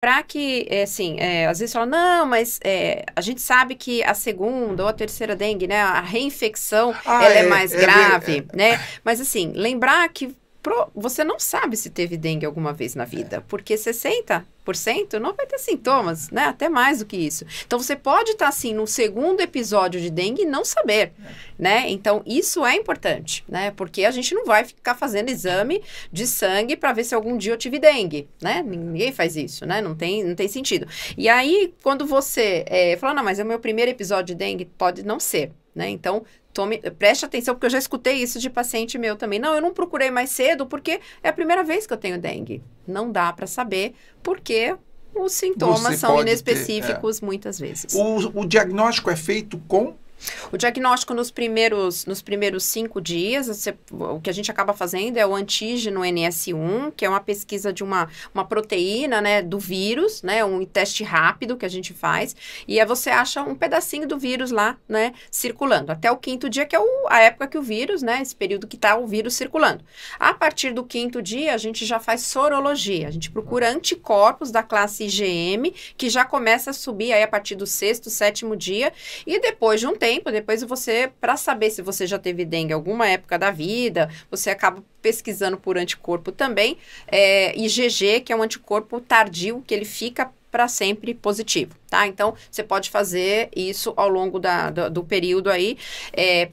para que, é, assim, é, às vezes fala, não, mas é, a gente sabe que a segunda ou a terceira dengue, né, a reinfecção, ah, ela é, é mais é grave, é. né? Mas, assim, lembrar que pro, você não sabe se teve dengue alguma vez na vida, é. porque 60% não vai ter sintomas, né? Até mais do que isso. Então você pode estar tá, assim no segundo episódio de dengue e não saber, é. né? Então isso é importante, né? Porque a gente não vai ficar fazendo exame de sangue para ver se algum dia eu tive dengue, né? Ninguém faz isso, né? Não tem, não tem sentido. E aí quando você é, fala, não, mas é o meu primeiro episódio de dengue, pode não ser. Né? Então, tome, preste atenção, porque eu já escutei isso de paciente meu também. Não, eu não procurei mais cedo porque é a primeira vez que eu tenho dengue. Não dá para saber porque os sintomas Você são inespecíficos ter, é. muitas vezes. O, o diagnóstico é feito com o diagnóstico nos primeiros, nos primeiros cinco dias, você, o que a gente acaba fazendo é o antígeno NS1, que é uma pesquisa de uma, uma proteína, né, do vírus, né, um teste rápido que a gente faz, e aí você acha um pedacinho do vírus lá, né, circulando, até o quinto dia, que é o, a época que o vírus, né, esse período que está o vírus circulando. A partir do quinto dia, a gente já faz sorologia, a gente procura anticorpos da classe IgM, que já começa a subir aí a partir do sexto, sétimo dia, e depois de um tempo, depois você, para saber se você já teve dengue alguma época da vida, você acaba pesquisando por anticorpo também. É, IgG, que é um anticorpo tardio, que ele fica para sempre positivo, tá? Então, você pode fazer isso ao longo da, do, do período aí. É,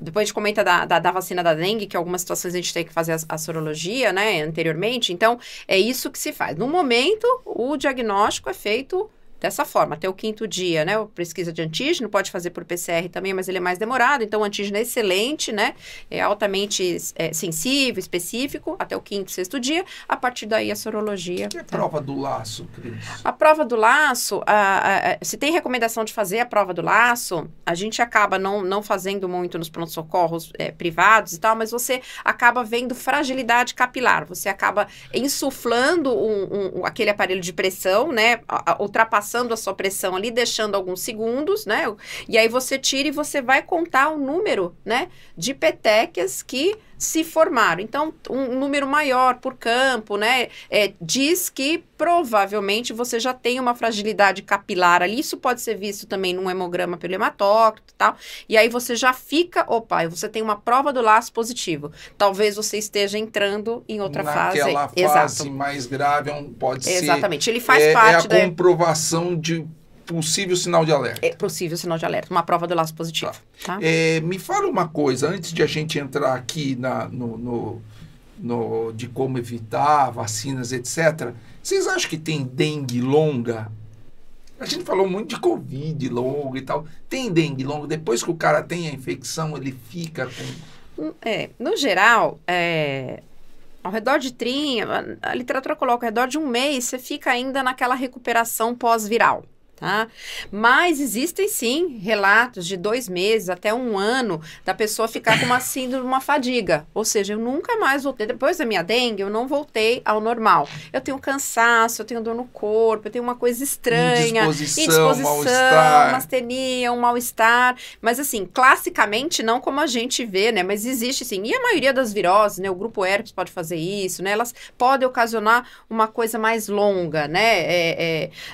depois a gente comenta da, da, da, vacina da dengue, que algumas situações a gente tem que fazer a, a, sorologia, né, anteriormente. Então, é isso que se faz. No momento, o diagnóstico é feito dessa forma, até o quinto dia, né? A pesquisa de antígeno pode fazer por PCR também, mas ele é mais demorado, então o antígeno é excelente, né? É altamente é, sensível, específico, até o quinto, sexto dia. A partir daí, a sorologia. O que é a tá? prova do laço, Cris? A prova do laço, a, a, se tem recomendação de fazer a prova do laço, a gente acaba não, não fazendo muito nos pronto socorros é, privados e tal, mas você acaba vendo fragilidade capilar, você acaba insuflando um, um, aquele aparelho de pressão, né? ultrapassando passando a sua pressão ali, deixando alguns segundos, né? E aí você tira e você vai contar o número, né, de petequias que se formaram. Então, um número maior por campo, né? É, diz que provavelmente você já tem uma fragilidade capilar ali. Isso pode ser visto também num hemograma pelo hematócrito e tal. E aí você já fica, opa, você tem uma prova do laço positivo. Talvez você esteja entrando em outra Naquela fase. Naquela fase Exato. mais grave, é pode Exatamente. ser... Exatamente. Ele faz é, parte... É a da... comprovação de possível sinal de alerta. É possível sinal de alerta, uma prova do laço positivo. Tá. Tá? É, me fala uma coisa, antes de a gente entrar aqui na, no, no, no, de como evitar vacinas, etc., vocês acham que tem dengue longa? A gente falou muito de Covid longa e tal. Tem dengue longa? Depois que o cara tem a infecção, ele fica com. Hum, é, no geral, é, ao redor de 30, a literatura coloca ao redor de um mês, você fica ainda naquela recuperação pós-viral tá? Mas existem sim relatos de dois meses até um ano da pessoa ficar com uma síndrome, uma fadiga. Ou seja, eu nunca mais voltei. Depois da minha dengue, eu não voltei ao normal. Eu tenho cansaço, eu tenho dor no corpo, eu tenho uma coisa estranha. Indisposição, uma mastenia, um mal-estar. Mas assim, classicamente, não como a gente vê, né? Mas existe sim. E a maioria das viroses, né? O grupo herpes pode fazer isso, né? Elas podem ocasionar uma coisa mais longa, né? É,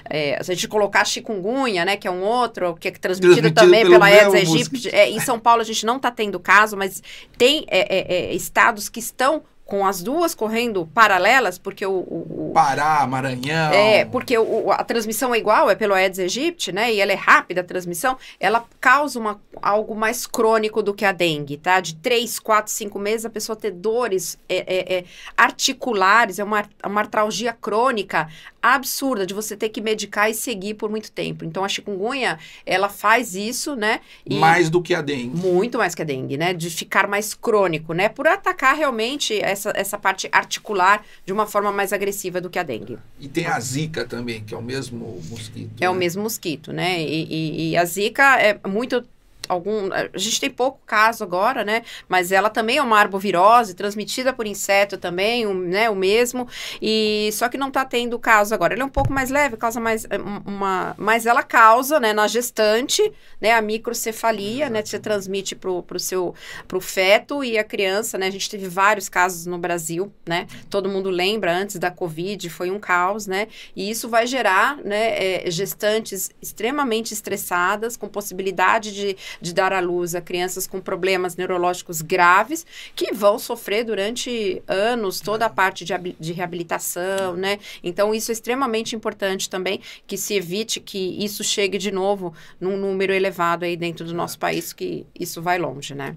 é, é, se a gente colocar chikungunya, né, que é um outro, que é transmitido, transmitido também pela Aedes aegypti. É, em São Paulo a gente não está tendo caso, mas tem é, é, é estados que estão com as duas correndo paralelas, porque o. o Pará, Maranhão. É, porque o, a transmissão é igual, é pelo Aedes aegypti, né? E ela é rápida a transmissão, ela causa uma, algo mais crônico do que a dengue, tá? De três, quatro, cinco meses, a pessoa ter dores é, é, é, articulares, é uma, uma artralgia crônica absurda de você ter que medicar e seguir por muito tempo. Então a chikungunya, ela faz isso, né? E mais do que a dengue. Muito mais que a dengue, né? De ficar mais crônico, né? Por atacar realmente essa essa, essa parte articular de uma forma mais agressiva do que a dengue. E tem a zika também, que é o mesmo mosquito. É né? o mesmo mosquito, né? E, e, e a zika é muito algum. A gente tem pouco caso agora, né? Mas ela também é uma arbovirose transmitida por inseto também, um, né? O mesmo. E só que não está tendo caso agora. Ele é um pouco mais leve, causa mais eh, uma. Mas ela causa, né, na gestante, né, a microcefalia, né? Que você transmite pro, pro seu pro feto e a criança, né? A gente teve vários casos no Brasil, né? Todo mundo lembra antes da Covid, foi um caos, né? E isso vai gerar, né, é, gestantes extremamente estressadas, com possibilidade de, de dar à luz a crianças com problemas neurológicos graves que vão sofrer durante anos toda a parte de, de reabilitação, né? Então, isso é extremamente importante também, que se evite que isso chegue de novo num número elevado aí dentro do nosso país, que isso vai longe, né?